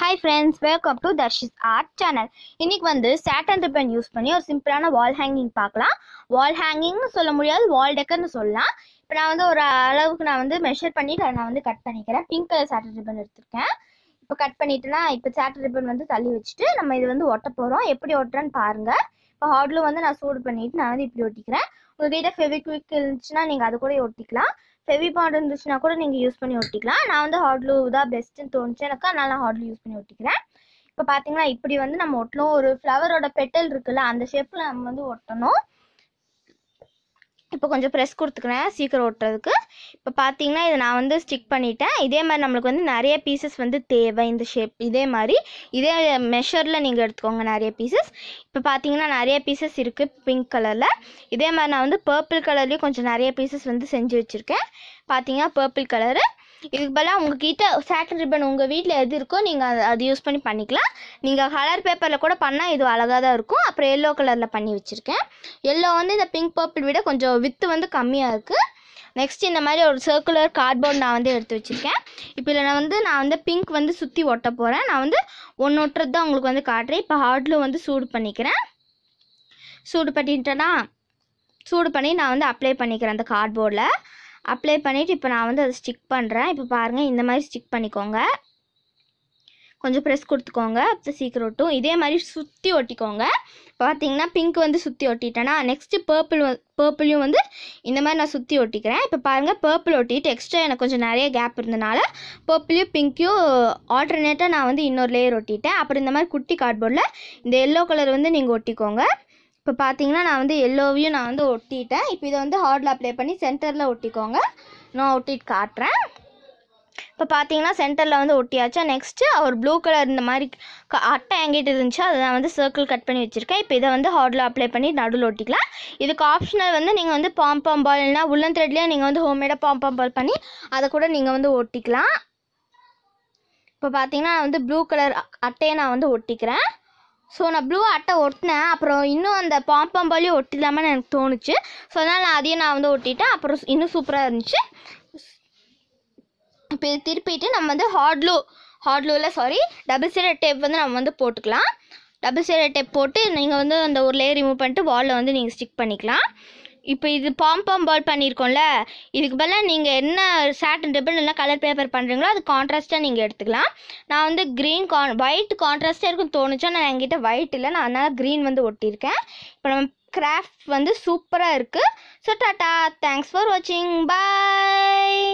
hi friends welcome to Darshi's art channel இன்னைக்கு வந்து Satan ribbon use பண்ணி ஒரு சிம்பிளான வால் ஹேங்கிங் பார்க்கலாம் வால் ஹேங்கிங்னு சொல்ல முடியாது வால் டெக்கர்னு சொல்லலாம் இப்போ நான் வந்து ஒரு அளவுக்கு நான் வந்து மெஷர் பண்ணிட்டு நான் வந்து கட் பண்ணிக்கிறேன் பிங்க் கலர் சேட்டன் ரிப்பன் எடுத்திருக்கேன் இப்போ கட் பண்ணிட்டுனா இப்போ சேட்டன் ரிப்பன் வந்து தள்ளி வச்சுட்டு நம்ம இது வந்து ஒட்ட போகிறோம் எப்படி ஒட்டுறேன்னு பாருங்கள் இப்போ ஹார்டில் வந்து நான் சூடு பண்ணிவிட்டு நான் வந்து இப்படி ஒட்டிக்கிறேன் உங்ககிட்ட ஃபெவிக்விக் இருந்துச்சுன்னா நீங்கள் அது கூட ஒட்டிக்கலாம் ஹெவி பாண்ட் இருந்துச்சுன்னா கூட நீங்கள் யூஸ் பண்ணி ஒட்டிக்கலாம் நான் வந்து ஹாட் க்ளூ தான் பெஸ்ட்டுன்னு தோணுச்சு எனக்கு அதனால் நான் ஹாட் க்ளூ யூஸ் பண்ணி ஒட்டிக்கிறேன் இப்போ பார்த்தீங்கன்னா இப்படி வந்து நம்ம ஒட்டணும் ஒரு ஃப்ளவரோட பெட்டல் இருக்குல்ல அந்த ஷேப்ல நம்ம வந்து ஒட்டணும் இப்போ கொஞ்சம் ப்ரெஸ் கொடுத்துக்கிறேன் சீக்கிரம் ஓட்டுறதுக்கு இப்போ பார்த்தீங்கன்னா இதை நான் வந்து ஸ்டிக் பண்ணிட்டேன் இதே மாதிரி நம்மளுக்கு வந்து நிறைய பீசஸ் வந்து தேவை இந்த ஷேப் இதே மாதிரி இதே மெஷரில் நீங்கள் எடுத்துக்கோங்க நிறைய பீசஸ் இப்போ பார்த்தீங்கன்னா நிறைய பீசஸ் இருக்குது பிங்க் கலரில் இதே மாதிரி நான் வந்து பர்பிள் கலர்லேயும் கொஞ்சம் நிறைய பீசஸ் வந்து செஞ்சு வச்சுருக்கேன் பார்த்தீங்கன்னா பர்பிள் கலரு இதுக்கு பதிலாக உங்ககிட்ட சாட்டின் ரிப்பன் உங்கள் வீட்டில் எது இருக்கோ நீங்கள் அதை அது யூஸ் பண்ணி பண்ணிக்கலாம் நீங்கள் கலர் பேப்பரில் கூட பண்ணால் இது அழகாக தான் இருக்கும் அப்புறம் எல்லோ கலரில் பண்ணி வச்சுருக்கேன் எல்லோ வந்து இந்த பிங்க் பர்பிள் விட கொஞ்சம் வித்து வந்து கம்மியாக இருக்குது நெக்ஸ்ட் இந்த மாதிரி ஒரு சர்க்குலர் கார்ட்போர்ட் நான் வந்து எடுத்து வச்சுருக்கேன் இப்போ இல்லை நான் வந்து நான் வந்து பிங்க் வந்து சுற்றி ஒட்ட போகிறேன் நான் வந்து ஒன்று ஒட்டுறது தான் உங்களுக்கு வந்து காட்டுறேன் இப்போ ஹார்ட்லும் வந்து சூடு பண்ணிக்கிறேன் சூடு பண்ணிட்டேன்னா சூடு பண்ணி நான் வந்து அப்ளை பண்ணிக்கிறேன் அந்த கார்ட்போர்டில் அப்ளை பண்ணிவிட்டு இப்போ நான் வந்து அதை ஸ்டிக் பண்ணுறேன் இப்போ பாருங்கள் இந்த மாதிரி ஸ்டிக் பண்ணிக்கோங்க கொஞ்சம் ப்ரெஸ் கொடுத்துக்கோங்க அப்போ சீக்கிரம் ஒட்டும் இதே மாதிரி சுற்றி ஒட்டிக்கோங்க பார்த்தீங்கன்னா பிங்க் வந்து சுற்றி ஒட்டிட்டேன்னா நெக்ஸ்ட்டு பர்பிள் பர்பிளையும் வந்து இந்த மாதிரி நான் சுற்றி ஒட்டிக்கிறேன் இப்போ பாருங்கள் பர்பிள் ஒட்டிட்டு எக்ஸ்ட்ரா எனக்கு கொஞ்சம் நிறைய கேப் இருந்தனால பர்பிளையும் பிங்க்கையும் ஆல்டர்னேட்டாக நான் வந்து இன்னொரு லேயர் ஒட்டிட்டேன் அப்புறம் இந்த மாதிரி குட்டி கார்ட்போர்டில் இந்த எல்லோ கலர் வந்து நீங்கள் ஒட்டிக்கோங்க இப்போ பார்த்தீங்கன்னா நான் வந்து எல்லோவையும் நான் வந்து ஒட்டிட்டேன் இப்போ இதை வந்து ஹார்டில் அப்ளை பண்ணி சென்டரில் ஒட்டிக்கோங்க நான் ஒட்டிட்டு காட்டுறேன் இப்போ பார்த்தீங்கன்னா சென்டரில் வந்து ஒட்டியாச்சா நெக்ஸ்ட்டு ஒரு ப்ளூ கலர் இந்த மாதிரி அட்டை எங்கிட்ட இருந்துச்சு அதை நான் வந்து சர்க்கிள் கட் பண்ணி வச்சுருக்கேன் இப்போ இதை வந்து ஹார்டில் அப்ளை பண்ணி நடுவில் ஒட்டிக்கலாம் இதுக்கு ஆப்ஷனல் வந்து நீங்கள் வந்து பாம் பால் இல்லைனா உள்ளன் த்ரெட்லேயே நீங்கள் வந்து ஹோம்மேடாக பாம் பால் பண்ணி அதை கூட நீங்கள் வந்து ஒட்டிக்கலாம் இப்போ பார்த்தீங்கன்னா வந்து ப்ளூ கலர் அட்டையை நான் வந்து ஒட்டிக்கிறேன் ஸோ நான் ப்ளூ அட்டை ஒட்டினேன் அப்புறம் இன்னும் அந்த பாம்பாம்பாலையும் பாலியும் எனக்கு தோணுச்சு ஸோ அதனால் நான் அதையும் நான் வந்து ஒட்டிட்டேன் அப்புறம் இன்னும் சூப்பராக இருந்துச்சு இப்போ திருப்பிட்டு நம்ம வந்து ஹார்ட்லூ ஹார்ட்லூவில் சாரி டபுள் சைடட் டேப் வந்து நம்ம வந்து போட்டுக்கலாம் டபுள் சைடட் டேப் போட்டு நீங்கள் வந்து அந்த ஒரு லேயர் ரிமூவ் பண்ணிட்டு வாலில் வந்து நீங்கள் ஸ்டிக் பண்ணிக்கலாம் இப்போ இது பாம் பால் பண்ணியிருக்கோம்ல இதுக்கு பதிலாக நீங்கள் என்ன சாட்டன் டிபிள் இல்லை கலர் பேப்பர் பண்ணுறீங்களோ அது கான்ட்ராஸ்ட்டாக நீங்கள் எடுத்துக்கலாம் நான் வந்து க்ரீன் கான் ஒயிட் கான்ட்ராஸ்ட்டாக இருக்குன்னு தோணுச்சோ நான் என்கிட்ட ஒயிட் இல்லை நான் அதனால் க்ரீன் வந்து ஒட்டியிருக்கேன் இப்போ நம்ம கிராஃப்ட் வந்து சூப்பராக இருக்குது ஸோ டாட்டா தேங்க்ஸ் ஃபார் வாட்சிங் பாய்